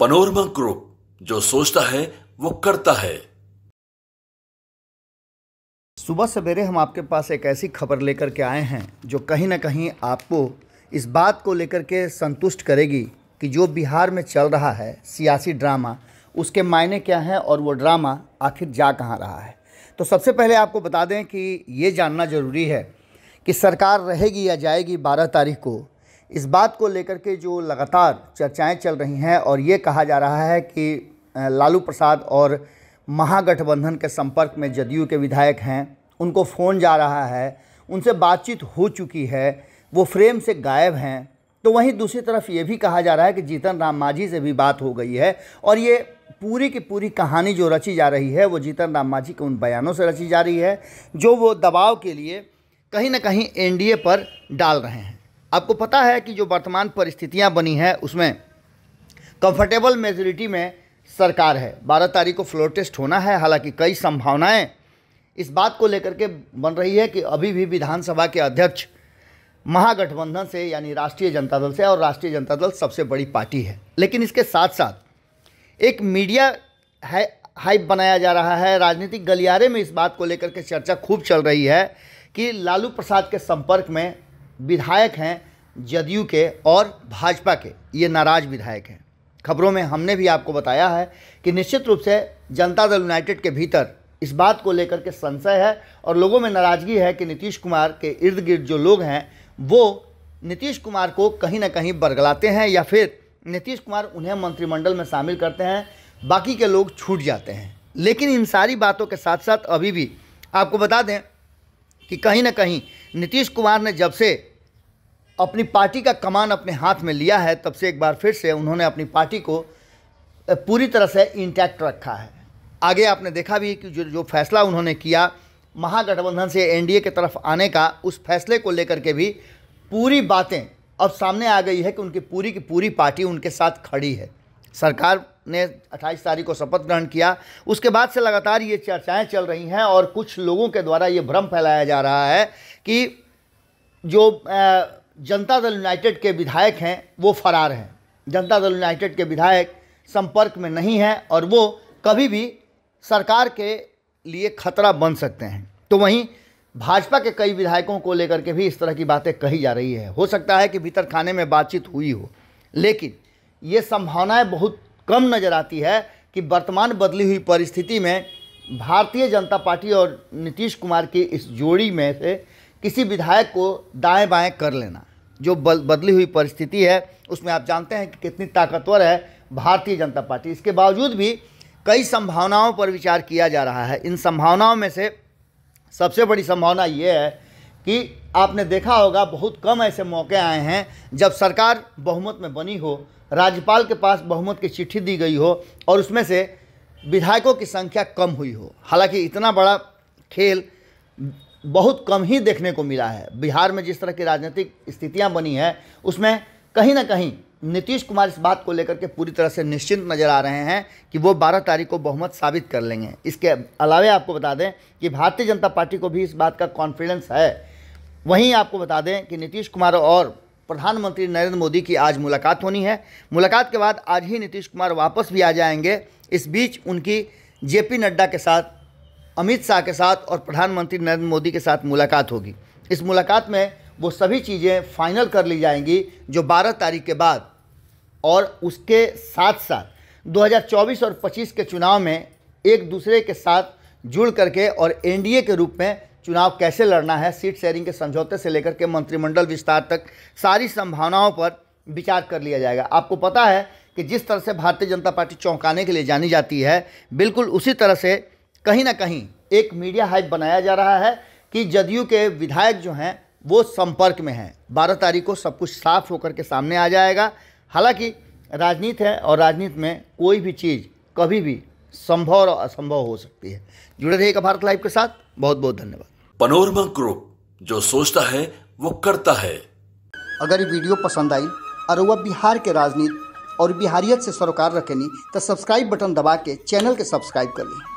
panorama group जो सोचता है वो करता है सुबह सवेरे हम आपके पास एक ऐसी खबर लेकर के आए हैं जो कहीं ना कहीं आपको इस बात को लेकर के संतुष्ट करेगी कि जो बिहार में चल रहा है सियासी ड्रामा उसके मायने क्या हैं और वो ड्रामा आखिर जा कहाँ रहा है तो सबसे पहले आपको बता दें कि ये जानना ज़रूरी है कि सरकार रहेगी या जाएगी बारह तारीख को इस बात को लेकर के जो लगातार चर्चाएं चल रही हैं और ये कहा जा रहा है कि लालू प्रसाद और महागठबंधन के संपर्क में जदयू के विधायक हैं उनको फ़ोन जा रहा है उनसे बातचीत हो चुकी है वो फ्रेम से गायब हैं तो वहीं दूसरी तरफ ये भी कहा जा रहा है कि जीतन राम मांझी से भी बात हो गई है और ये पूरी की पूरी कहानी जो रची जा रही है वो जीतन राम मांझी के उन बयानों से रची जा रही है जो वो दबाव के लिए कहीं ना कहीं एनडीए पर डाल रहे हैं आपको पता है कि जो वर्तमान परिस्थितियां बनी हैं उसमें कंफर्टेबल मेजोरिटी में सरकार है बारह तारीख को फ्लोर टेस्ट होना है हालांकि कई संभावनाएं इस बात को लेकर के बन रही है कि अभी भी विधानसभा के अध्यक्ष महागठबंधन से यानी राष्ट्रीय जनता दल से और राष्ट्रीय जनता दल सबसे बड़ी पार्टी है लेकिन इसके साथ साथ एक मीडिया है हाइप बनाया जा रहा है राजनीतिक गलियारे में इस बात को लेकर के चर्चा खूब चल रही है कि लालू प्रसाद के संपर्क में विधायक हैं जदयू के और भाजपा के ये नाराज विधायक हैं खबरों में हमने भी आपको बताया है कि निश्चित रूप से जनता दल यूनाइटेड के भीतर इस बात को लेकर के संशय है और लोगों में नाराज़गी है कि नीतीश कुमार के इर्द गिर्द जो लोग हैं वो नीतीश कुमार को कहीं ना कहीं बरगलाते हैं या फिर नीतीश कुमार उन्हें मंत्रिमंडल में शामिल करते हैं बाकी के लोग छूट जाते हैं लेकिन इन सारी बातों के साथ साथ अभी भी आपको बता दें कि कहीं ना कहीं नीतीश कुमार ने जब से अपनी पार्टी का कमान अपने हाथ में लिया है तब से एक बार फिर से उन्होंने अपनी पार्टी को पूरी तरह से इंटैक्ट रखा है आगे आपने देखा भी कि जो जो फैसला उन्होंने किया महागठबंधन से एनडीए के तरफ आने का उस फैसले को लेकर के भी पूरी बातें अब सामने आ गई है कि उनकी पूरी की पूरी पार्टी उनके साथ खड़ी है सरकार ने 28 तारीख को शपथ ग्रहण किया उसके बाद से लगातार ये चर्चाएं चल रही हैं और कुछ लोगों के द्वारा ये भ्रम फैलाया जा रहा है कि जो आ, जनता दल यूनाइटेड के विधायक हैं वो फरार हैं जनता दल यूनाइटेड के विधायक संपर्क में नहीं हैं और वो कभी भी सरकार के लिए खतरा बन सकते हैं तो वहीं भाजपा के कई विधायकों को लेकर के भी इस तरह की बातें कही जा रही है हो सकता है कि भीतर खाने में बातचीत हुई हो लेकिन ये संभावनाएं बहुत कम नज़र आती है कि वर्तमान बदली हुई परिस्थिति में भारतीय जनता पार्टी और नीतीश कुमार की इस जोड़ी में से किसी विधायक को दाएं बाएं कर लेना जो बदली हुई परिस्थिति है उसमें आप जानते हैं कि कितनी ताकतवर है भारतीय जनता पार्टी इसके बावजूद भी कई संभावनाओं पर विचार किया जा रहा है इन संभावनाओं में से सबसे बड़ी संभावना ये है कि आपने देखा होगा बहुत कम ऐसे मौके आए हैं जब सरकार बहुमत में बनी हो राज्यपाल के पास बहुमत की चिट्ठी दी गई हो और उसमें से विधायकों की संख्या कम हुई हो हालांकि इतना बड़ा खेल बहुत कम ही देखने को मिला है बिहार में जिस तरह की राजनीतिक स्थितियां बनी है उसमें कहीं ना कहीं नीतीश कुमार इस बात को लेकर के पूरी तरह से निश्चिंत नज़र आ रहे हैं कि वो 12 तारीख को बहुमत साबित कर लेंगे इसके अलावा आपको बता दें कि भारतीय जनता पार्टी को भी इस बात का कॉन्फिडेंस है वहीं आपको बता दें कि नीतीश कुमार और प्रधानमंत्री नरेंद्र मोदी की आज मुलाकात होनी है मुलाकात के बाद आज ही नीतीश कुमार वापस भी आ जाएंगे इस बीच उनकी जे नड्डा के साथ अमित शाह के साथ और प्रधानमंत्री नरेंद्र मोदी के साथ मुलाकात होगी इस मुलाकात में वो सभी चीज़ें फाइनल कर ली जाएंगी जो 12 तारीख के बाद और उसके साथ साथ 2024 और 25 के चुनाव में एक दूसरे के साथ जुड़ करके और एनडीए के रूप में चुनाव कैसे लड़ना है सीट शेयरिंग के समझौते से लेकर के मंत्रिमंडल विस्तार तक सारी संभावनाओं पर विचार कर लिया जाएगा आपको पता है कि जिस तरह से भारतीय जनता पार्टी चौंकाने के लिए जानी जाती है बिल्कुल उसी तरह से कहीं ना कहीं एक मीडिया हाइप बनाया जा रहा है कि जदयू के विधायक जो हैं वो संपर्क में हैं बारह तारीख को सब कुछ साफ होकर के सामने आ जाएगा हालांकि राजनीति है और राजनीति में कोई भी चीज़ कभी भी संभव और असंभव हो सकती है जुड़े रहिएगा भारत लाइव के साथ बहुत बहुत धन्यवाद पनोरमा ग्रुप जो सोचता है वो करता है अगर ये वीडियो पसंद आई और वह बिहार के राजनीति और बिहारियत से सरोकार रखेनी तो सब्सक्राइब बटन दबा के चैनल के सब्सक्राइब कर ली